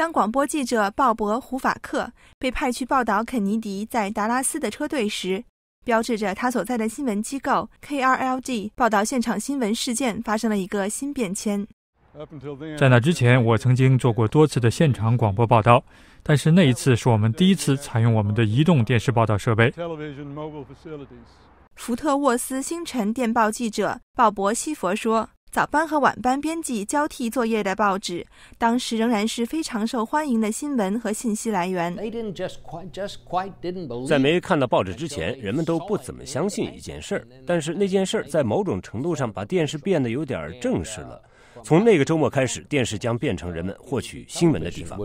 当广播记者鲍勃·胡法克被派去报道肯尼迪在达拉斯的车队时，标志着他所在的新闻机构 KRLD 报道现场新闻事件发生了一个新变迁。在那之前，我曾经做过多次的现场广播报道，但是那一次是我们第一次采用我们的移动电视报道设备。福特沃斯星辰电报记者鲍勃·西佛说。早班和晚班编辑交替作业的报纸，当时仍然是非常受欢迎的新闻和信息来源。在没看到报纸之前，人们都不怎么相信一件事儿。但是那件事儿在某种程度上把电视变得有点正式了。从那个周末开始，电视将变成人们获取新闻的地方。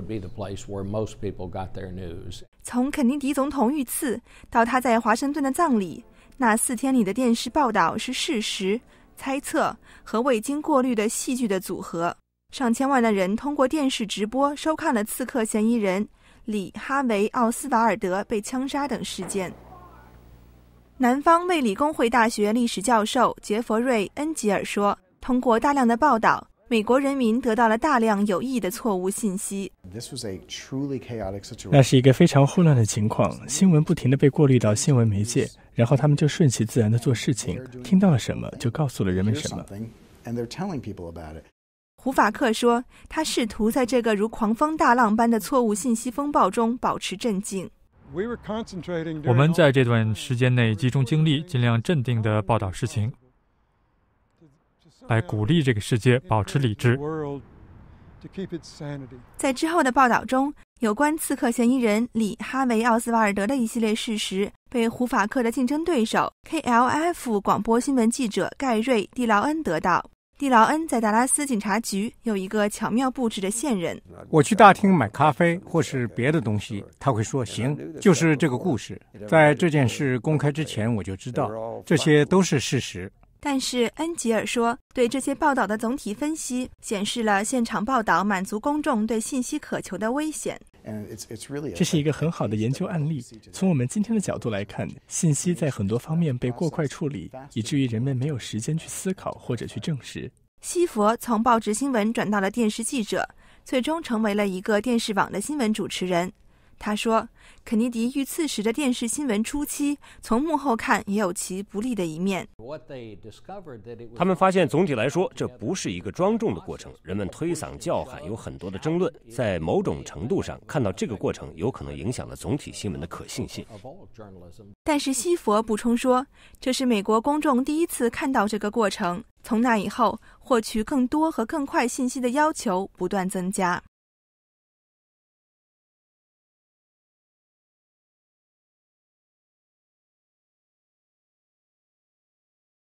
从肯尼迪总统遇刺到他在华盛顿的葬礼，那四天里的电视报道是事实。猜测和未经过滤的戏剧的组合，上千万的人通过电视直播收看了刺客嫌疑人里哈维奥斯瓦尔德被枪杀等事件。南方卫理公会大学历史教授杰佛瑞恩吉尔说：“通过大量的报道。”美国人民得到了大量有益的错误信息。那是一个非常混乱的情况。新闻不停地被过滤到新闻媒介，然后他们就顺其自然地做事情。听到了什么，就告诉了人们什么。胡法克说，他试图在这个如狂风大浪般的错误信息风暴中保持镇静。我们在这段时间内集中精力，尽量镇定地报道事情。来鼓励这个世界保持理智。在之后的报道中，有关刺客嫌疑人李哈维奥斯瓦尔德的一系列事实，被胡法克的竞争对手 KLF 广播新闻记者盖瑞蒂劳恩得到。蒂劳恩在达拉斯警察局有一个巧妙布置的线人。我去大厅买咖啡或是别的东西，他会说行，就是这个故事。在这件事公开之前，我就知道这些都是事实。但是恩吉尔说，对这些报道的总体分析显示了现场报道满足公众对信息渴求的危险。这是一个很好的研究案例。从我们今天的角度来看，信息在很多方面被过快处理，以至于人们没有时间去思考或者去证实。西佛从报纸新闻转到了电视记者，最终成为了一个电视网的新闻主持人。他说，肯尼迪遇刺时的电视新闻初期，从幕后看也有其不利的一面。他们发现，总体来说，这不是一个庄重的过程。人们推搡、叫喊，有很多的争论。在某种程度上，看到这个过程，有可能影响了总体新闻的可信性。但是西佛补充说，这是美国公众第一次看到这个过程。从那以后，获取更多和更快信息的要求不断增加。